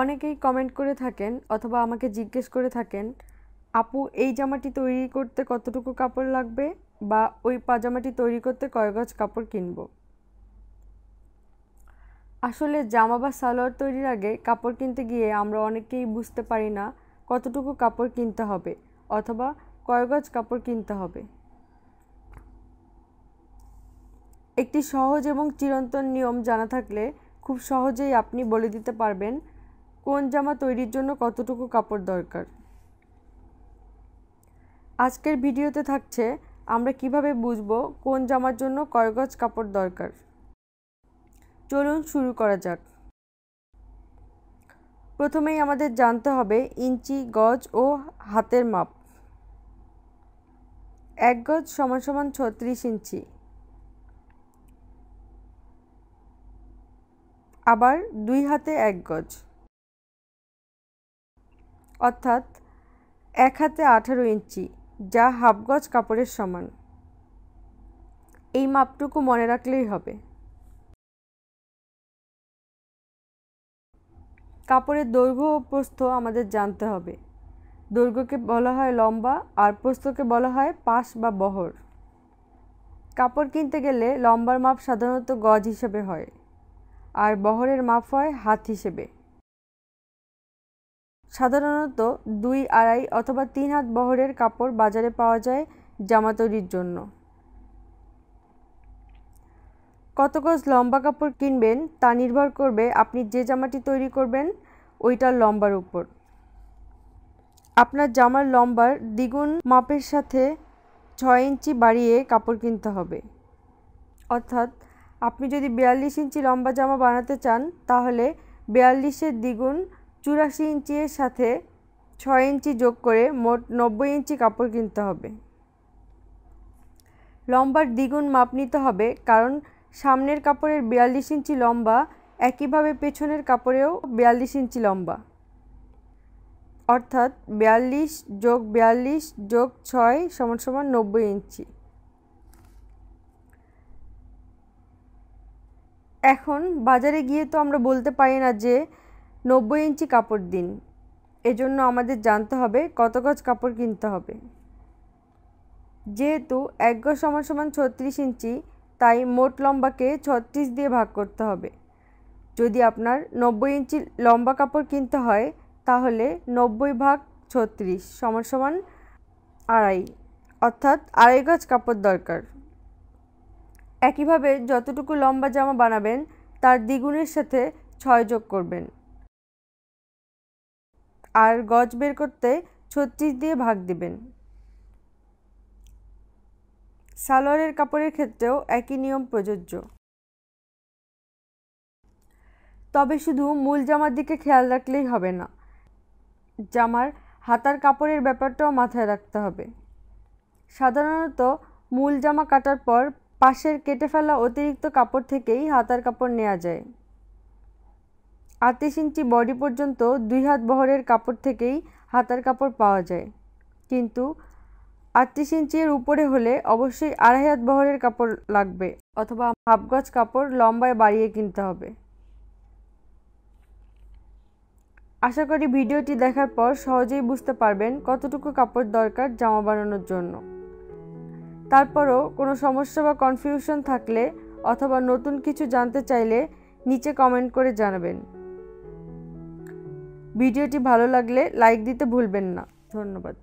অনেকেই কমেন্ট করে থাকেন অথবা আমাকে জিজ্ঞেস করে থাকেন আপু এই জামাটি তৈরি করতে কতটুকু কাপড় লাগবে বা ওই পাজামাটি তৈরি করতে কয় গজ কাপড় কিনব আসলে জামা বা সালোয়ার তৈরির আগে কাপড় কিনতে গিয়ে আমরা অনেকেই বুঝতে পারি না কতটুকু কাপড় কিনতে হবে অথবা কয় গজ কাপড় কিনতে হবে একটি সহজ এবং চিরন্তন নিয়ম জানা থাকলে খুব সহজেই আপনি বলে দিতে পারবেন কোন জামা তৈরির জন্য কতটুকু কাপড় দরকার আজকের ভিডিওতে থাকছে আমরা কিভাবে বুঝব কোন জামার জন্য কয় গজ কাপড় দরকার চলুন শুরু করা যাক প্রথমেই আমাদের জানতে হবে ইঞ্চি গজ ও হাতের মাপ এক গজ সমান সমান ছত্রিশ ইঞ্চি আবার দুই হাতে এক গজ অর্থাৎ এক হাতে আঠারো ইঞ্চি যা হাফগজ কাপড়ের সমান এই মাপটুকু মনে রাখলেই হবে কাপড়ের দৈর্ঘ্য ও প্রস্থ আমাদের জানতে হবে দৈর্ঘ্যকে বলা হয় লম্বা আর প্রস্থকে বলা হয় পাশ বা বহর কাপড় কিনতে গেলে লম্বার মাপ সাধারণত গজ হিসেবে হয় আর বহরের মাপ হয় হাত হিসেবে সাধারণত দুই আড়াই অথবা তিন হাত বহরের কাপড় বাজারে পাওয়া যায় জামা তৈরির জন্য কত গজ লম্বা কাপড় কিনবেন তা নির্ভর করবে আপনি যে জামাটি তৈরি করবেন ওইটার লম্বার উপর আপনার জামার লম্বার দ্বিগুণ মাপের সাথে ছয় ইঞ্চি বাড়িয়ে কাপড় কিনতে হবে অর্থাৎ আপনি যদি বিয়াল্লিশ ইঞ্চি লম্বা জামা বানাতে চান তাহলে বিয়াল্লিশের দ্বিগুণ চুরাশি ইঞ্চির সাথে ছয় ইঞ্চি যোগ করে মোট নব্বই ইঞ্চি কাপড় কিনতে হবে লম্বার দ্বিগুণ মাপ নিতে হবে কারণ সামনের কাপড়ের বিয়াল্লিশ ইঞ্চি লম্বা একইভাবে পেছনের কাপড়েও বিয়াল্লিশ ইঞ্চি লম্বা অর্থাৎ বিয়াল্লিশ যোগ বিয়াল্লিশ যোগ ছয় সমান সমান নব্বই ইঞ্চি এখন বাজারে গিয়ে তো আমরা বলতে পারি না যে নব্বই ইঞ্চি কাপড় দিন এজন্য আমাদের জানতে হবে কত গজ কাপড় কিনতে হবে যেহেতু এক গজ সমান সমান ছত্রিশ ইঞ্চি তাই মোট লম্বাকে ছত্রিশ দিয়ে ভাগ করতে হবে যদি আপনার নব্বই ইঞ্চি লম্বা কাপড় কিনতে হয় তাহলে নব্বই ভাগ ছত্রিশ সমান সমান আড়াই অর্থাৎ আড়াই গজ কাপড় দরকার একইভাবে যতটুকু লম্বা জামা বানাবেন তার দ্বিগুণের সাথে ছয় যোগ করবেন আর গজ বের করতে ছত্রিশ দিয়ে ভাগ দিবেন সালোয়ারের কাপড়ের ক্ষেত্রেও একই নিয়ম প্রযোজ্য তবে শুধু মূল জামার দিকে খেয়াল রাখলেই হবে না জামার হাতার কাপড়ের ব্যাপারটাও মাথায় রাখতে হবে সাধারণত মূল জামা কাটার পর পাশের কেটে ফেলা অতিরিক্ত কাপড় থেকেই হাতার কাপড় নেওয়া যায় আটত্রিশ ইঞ্চি বডি পর্যন্ত দুই হাত বহরের কাপড় থেকেই হাতার কাপড় পাওয়া যায় কিন্তু আটত্রিশ ইঞ্চির উপরে হলে অবশ্যই আড়াই হাত বহরের কাপড় লাগবে অথবা হাফ গজ কাপড় লম্বায় বাড়িয়ে কিনতে হবে আশা করি ভিডিওটি দেখার পর সহজেই বুঝতে পারবেন কতটুকু কাপড় দরকার জামা বানানোর জন্য তারপরও কোনো সমস্যা বা কনফিউশন থাকলে অথবা নতুন কিছু জানতে চাইলে নিচে কমেন্ট করে জানাবেন ভিডিওটি ভালো লাগলে লাইক দিতে ভুলবেন না ধন্যবাদ